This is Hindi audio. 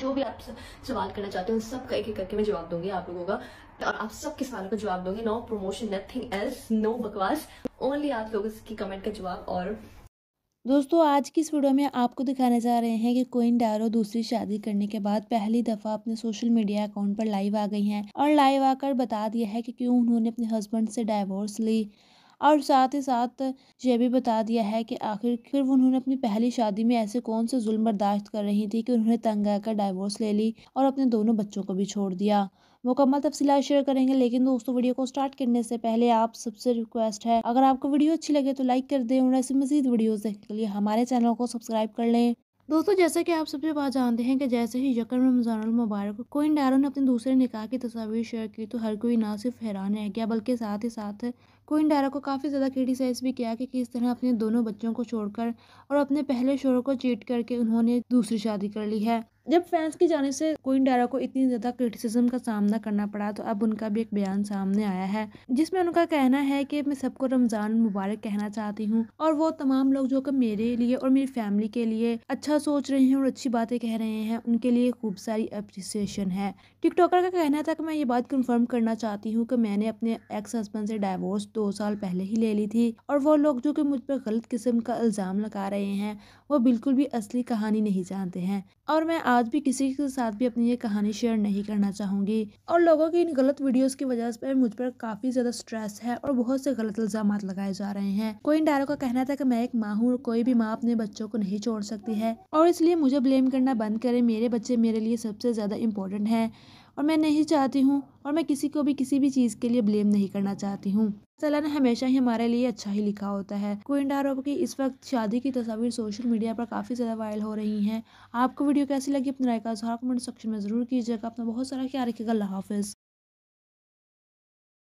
जो भी आप सवाल करना चाहते हो उन सबका एक एक करके मैं जवाब दूंगी आप लोगों का और आप सबके सवालों का जवाब दूंगी no promotion nothing else no बकवास ओनली आप लोग इसकी कमेंट का जवाब और दोस्तों आज की इस वीडियो में आपको दिखाने जा रहे हैं कि कोइन डारो दूसरी शादी करने के बाद पहली दफ़ा अपने सोशल मीडिया अकाउंट पर लाइव आ गई हैं और लाइव आकर बता दिया है कि क्यों उन्होंने अपने हस्बैंड से डायवोर्स ली और साथ ही साथ ये भी बता दिया है कि आखिर फिर उन्होंने अपनी पहली शादी में ऐसे कौन से जुल्म बर्दाश्त कर रही थी कि उन्होंने तंग आकर डाइवोर्स ले ली और अपने दोनों बच्चों को भी छोड़ दिया मुकम्मल तफसीला शेयर करेंगे लेकिन दोस्तों वीडियो को स्टार्ट करने से पहले आप सबसे रिक्वेस्ट है अगर आपको वीडियो अच्छी लगे तो लाइक कर दें और ऐसी मजीद वीडियोज़ देखने के लिए हमारे चैनल को सब्सक्राइब कर लें दोस्तों जैसे कि आप सबसे बात जानते हैं कि जैसे ही यकम रमज़ान मुबारक कोइन डारो ने अपने दूसरे निकाह की तस्वीर शेयर की तो हर कोई ना सिर्फ हैरान रह है गया बल्कि साथ ही साथ कोइन डारो को काफ़ी ज़्यादा क्रिटिसाइज़ भी किया कि किस तरह अपने दोनों बच्चों को छोड़कर और अपने पहले शोरों को चीट करके उन्होंने दूसरी शादी कर ली है जब फैंस की जाने से क्वीन डायरा को इतनी ज़्यादा क्रिटिसिज्म का सामना करना पड़ा तो अब उनका भी एक बयान सामने आया है जिसमें उनका कहना है कि मैं सबको रमज़ान मुबारक कहना चाहती हूँ और वो तमाम लोग जो कि मेरे लिए और मेरी फैमिली के लिए अच्छा सोच रहे हैं और अच्छी बातें कह रहे हैं उनके लिए खूब सारी अप्रिसिएशन है टिकटॉकर का कहना था कि मैं ये बात कन्फर्म करना चाहती हूँ कि मैंने अपने एक्स हस्बैंड से डाइवोर्स दो साल पहले ही ले ली थी और वो लोग जो कि मुझ पर गलत किस्म का इल्ज़ाम लगा रहे हैं वो बिल्कुल भी असली कहानी नहीं जानते हैं और मैं आज आज भी किसी के साथ भी अपनी ये कहानी शेयर नहीं करना चाहूँगी और लोगों की इन गलत वीडियोज़ की वजह से मुझ पर काफ़ी ज़्यादा स्ट्रेस है और बहुत से गलत इल्ज़ाम लगाए जा रहे हैं कोई इन डायरों का कहना था कि मैं एक माँ हूँ कोई भी माँ अपने बच्चों को नहीं छोड़ सकती है और इसलिए मुझे ब्लेम करना बंद करें मेरे बच्चे मेरे लिए सबसे ज़्यादा इम्पोर्टेंट हैं और मैं नहीं चाहती हूँ और मैं किसी को भी किसी भी चीज़ के लिए ब्लेम नहीं करना चाहती हूँ सलाह ने हमेशा ही हमारे लिए अच्छा ही लिखा होता है क्वीन डारो की इस वक्त शादी की तस्वीर सोशल मीडिया पर काफ़ी ज़्यादा वायरल हो रही हैं आपको वीडियो कैसी लगी लगी अपनी राय का इजहार कमेंट सेक्शन में ज़रूर कीजिएगा अपना बहुत सारा ख्याल रखिएगा अल्लाह हाफिज़